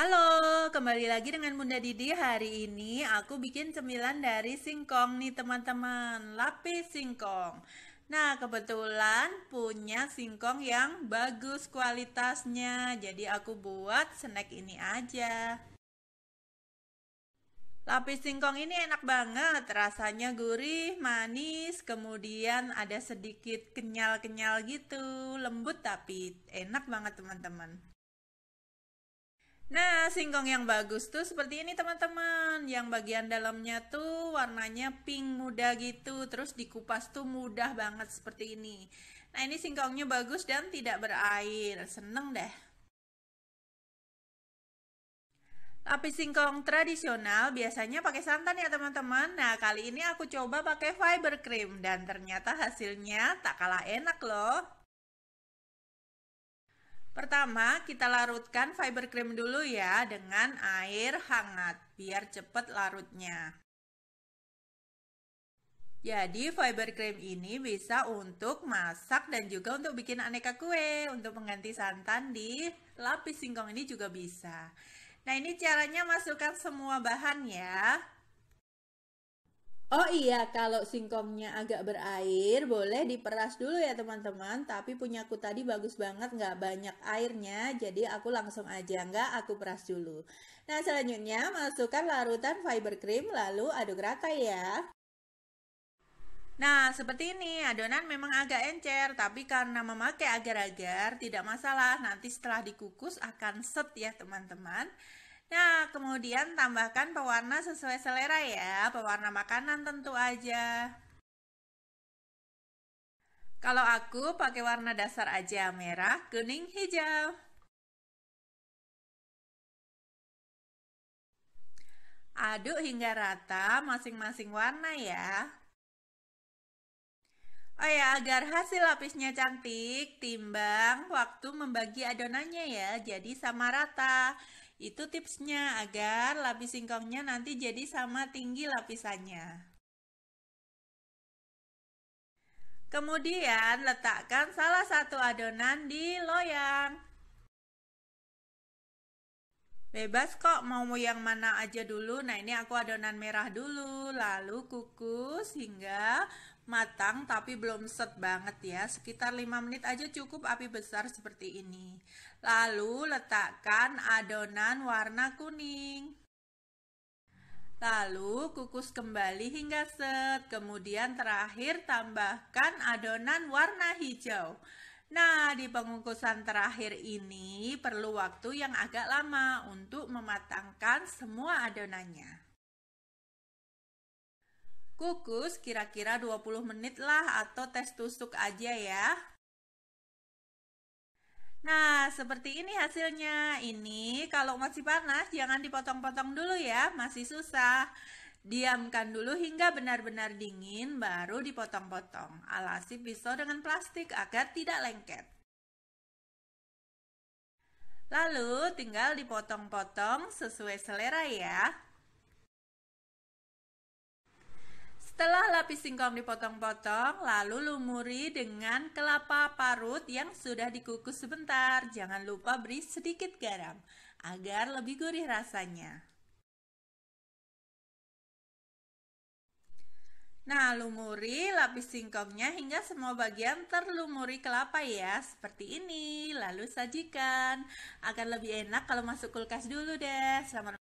Halo, kembali lagi dengan Bunda Didi. Hari ini aku bikin cemilan dari singkong nih teman-teman, lapis singkong. Nah, kebetulan punya singkong yang bagus kualitasnya, jadi aku buat snack ini aja. Lapis singkong ini enak banget, rasanya gurih, manis, kemudian ada sedikit kenyal-kenyal gitu, lembut tapi enak banget teman-teman. Nah, singkong yang bagus tuh seperti ini teman-teman. Yang bagian dalamnya tuh warnanya pink muda gitu. Terus dikupas tuh mudah banget seperti ini. Nah, ini singkongnya bagus dan tidak berair. Seneng deh. Lapis singkong tradisional biasanya pakai santan ya teman-teman. Nah, kali ini aku coba pakai fiber cream dan ternyata hasilnya tak kalah enak loh. Pertama, kita larutkan fiber cream dulu ya dengan air hangat biar cepat larutnya. Jadi fiber cream ini bisa untuk masak dan juga untuk bikin aneka kue. Untuk mengganti santan di lapis singkong ini juga bisa. Nah ini caranya masukkan semua bahan ya. Oh iya, kalau singkongnya agak berair, boleh diperas dulu ya teman-teman. Tapi punyaku tadi bagus banget, nggak banyak airnya, jadi aku langsung aja nggak aku peras dulu. Nah selanjutnya masukkan larutan fiber cream, lalu aduk rata ya. Nah, seperti ini, adonan memang agak encer, tapi karena memakai agar-agar, tidak masalah. Nanti setelah dikukus akan set ya, teman-teman. Nah, kemudian tambahkan pewarna sesuai selera ya, pewarna makanan tentu aja. Kalau aku pakai warna dasar aja, merah, kuning, hijau. Aduk hingga rata masing-masing warna ya. Oh ya, agar hasil lapisnya cantik, timbang waktu membagi adonannya ya, jadi sama rata. Itu tipsnya agar lapis singkongnya nanti jadi sama tinggi lapisannya. Kemudian letakkan salah satu adonan di loyang. Bebas kok, mau yang mana aja dulu. Nah, ini aku adonan merah dulu, lalu kukus hingga matang tapi belum set banget ya. Sekitar 5 menit aja cukup api besar seperti ini. Lalu letakkan adonan warna kuning. Lalu kukus kembali hingga set. Kemudian terakhir tambahkan adonan warna hijau. Nah, di pengukusan terakhir ini perlu waktu yang agak lama untuk mematangkan semua adonannya. Kukus kira-kira 20 menit lah atau tes tusuk aja ya. Nah, seperti ini hasilnya. Ini kalau masih panas jangan dipotong-potong dulu ya, masih susah. Diamkan dulu hingga benar-benar dingin, baru dipotong-potong. Alasi pisau dengan plastik agar tidak lengket. Lalu tinggal dipotong-potong sesuai selera ya. Setelah lapis singkong dipotong-potong, lalu lumuri dengan kelapa parut yang sudah dikukus sebentar. Jangan lupa beri sedikit garam agar lebih gurih rasanya. Nah, lumuri lapis singkongnya hingga semua bagian terlumuri kelapa ya, seperti ini. Lalu sajikan. Akan lebih enak kalau masuk kulkas dulu deh. Selamat